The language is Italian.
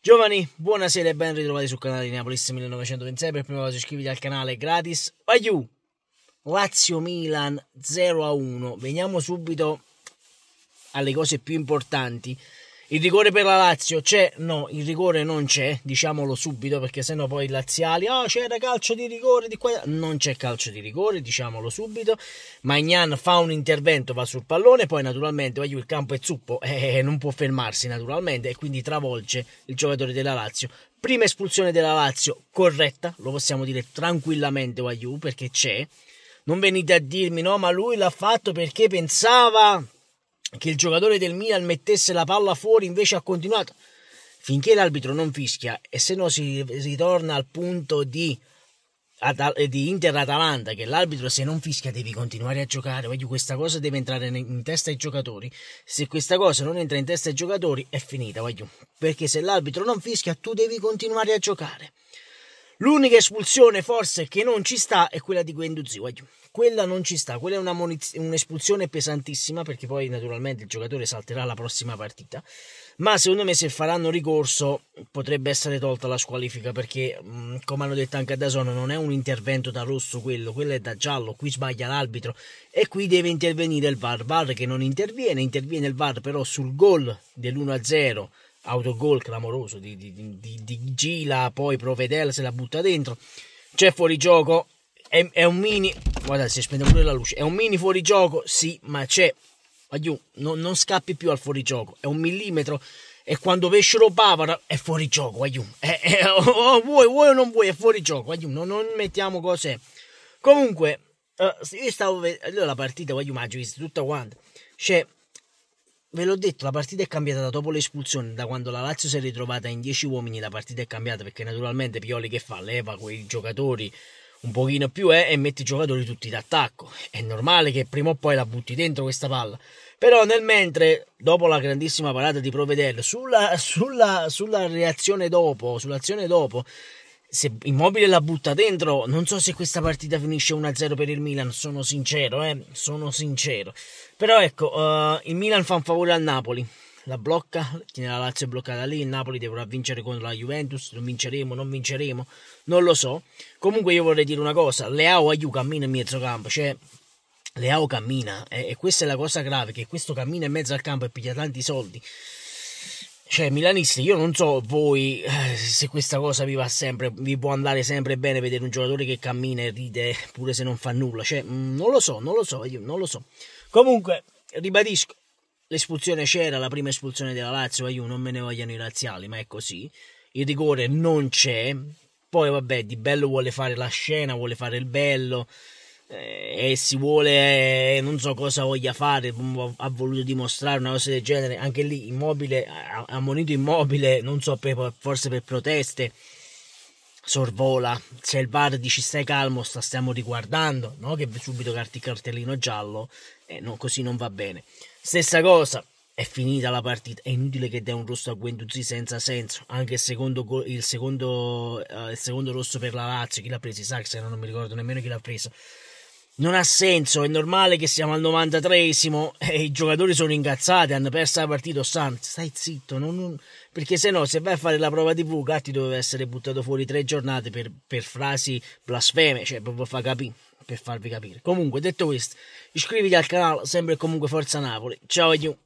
Giovani, buonasera e ben ritrovati sul canale di Napolis 1926. Per prima cosa iscriviti al canale gratis. Vai you! Lazio Milan 0 a 1. Veniamo subito alle cose più importanti. Il rigore per la Lazio c'è? No, il rigore non c'è, diciamolo subito perché sennò poi i laziali, ah oh, c'era calcio di rigore di qua, non c'è calcio di rigore, diciamolo subito. Magnan fa un intervento, va sul pallone, poi naturalmente il campo è zuppo e eh, eh, non può fermarsi naturalmente e quindi travolge il giocatore della Lazio. Prima espulsione della Lazio corretta, lo possiamo dire tranquillamente Waiu perché c'è. Non venite a dirmi no, ma lui l'ha fatto perché pensava che il giocatore del Milan mettesse la palla fuori invece ha continuato finché l'arbitro non fischia e se no si ritorna al punto di, eh, di Inter-Atalanta che l'arbitro se non fischia devi continuare a giocare voglio questa cosa deve entrare in testa ai giocatori se questa cosa non entra in testa ai giocatori è finita voglio perché se l'arbitro non fischia tu devi continuare a giocare L'unica espulsione forse che non ci sta è quella di Guendo Ziwag. Quella non ci sta, quella è una muniz- un'espulsione pesantissima perché poi naturalmente il giocatore salterà la prossima partita. Ma secondo me se faranno ricorso potrebbe essere tolta la squalifica perché mh, mm, come hanno detto anche a Dasono non è un intervento da rosso quello, quello è da giallo, qui sbaglia l'arbitro e qui deve intervenire il VAR, VAR che non interviene, interviene il VAR però sul gol dell'1-0 autogol clamoroso di, di, di, di, Gila, poi Provedel se la butta dentro, c'è fuorigioco, è, è un mini, Guarda, si spende pure la luce, è un mini fuori gioco, sì, ma c'è, Agliù, no, non scappi più al fuori gioco. è un millimetro, e quando Pescero Pavara è fuorigioco, Agliù, è, è, oh, vuoi, vuoi, o non vuoi, è fuorigioco, Agliù, no, non mettiamo cos'è. Comunque, eh, io stavo vedendo la partita, Agliù, ma ho visto tutta quanta, c'è Ve l'ho detto, la partita è cambiata dopo l'espulsione, da quando la Lazio si è ritrovata in 10 uomini, la partita è cambiata perché naturalmente Pioli che fa? Leva quei giocatori un pochino più eh, e mette i giocatori tutti d'attacco. È normale che prima o poi la butti dentro questa palla. Però nel mentre, dopo la grandissima parata di Provedel, sulla, sulla, sulla reazione dopo, sull'azione dopo, se Immobile la butta dentro, non so se questa partita finisce 1-0 per il Milan, sono sincero, eh, sono sincero. Però ecco, uh, il Milan fa un favore al Napoli, la blocca, tiene la Lazio bloccata lì, il Napoli dovrà vincere contro la Juventus, non vinceremo, non vinceremo, non lo so. Comunque io vorrei dire una cosa, Leao Aiu cammina in mezzo campo, cioè Leao cammina e questa è la cosa grave, che questo cammina in mezzo al campo e piglia tanti soldi cioè milanisti io non so voi eh, se questa cosa vi va sempre vi può andare sempre bene vedere un giocatore che cammina e ride pure se non fa nulla cioè mm, non lo so non lo so io non lo so comunque ribadisco l'espulsione c'era la prima espulsione della Lazio io non me ne vogliono i razziali ma è così il rigore non c'è poi vabbè di bello vuole fare la scena vuole fare il bello eh, e si vuole, eh, non so cosa voglia fare, boh, boh, ha voluto dimostrare una cosa del genere, anche lì immobile, ha ammonito immobile, non so, per, forse per proteste, sorvola, se il VAR dici stai calmo, sta, stiamo riguardando, no? che subito carti cartellino giallo, eh, no, così non va bene. Stessa cosa, è finita la partita, è inutile che dia un rosso a Guenduzzi senza senso, anche il secondo, il, secondo, uh, il secondo rosso per la Lazio, chi l'ha preso? Sax, non mi ricordo nemmeno chi l'ha preso non ha senso, è normale che siamo al 93esimo e i giocatori sono incazzati, hanno perso la partita. Sant, stai zitto, non, non... perché se no, se vai a fare la prova TV, Gatti doveva essere buttato fuori tre giornate per, per frasi blasfeme, cioè proprio fa capire, per farvi capire. Comunque, detto questo, iscriviti al canale, sempre e comunque Forza Napoli. Ciao e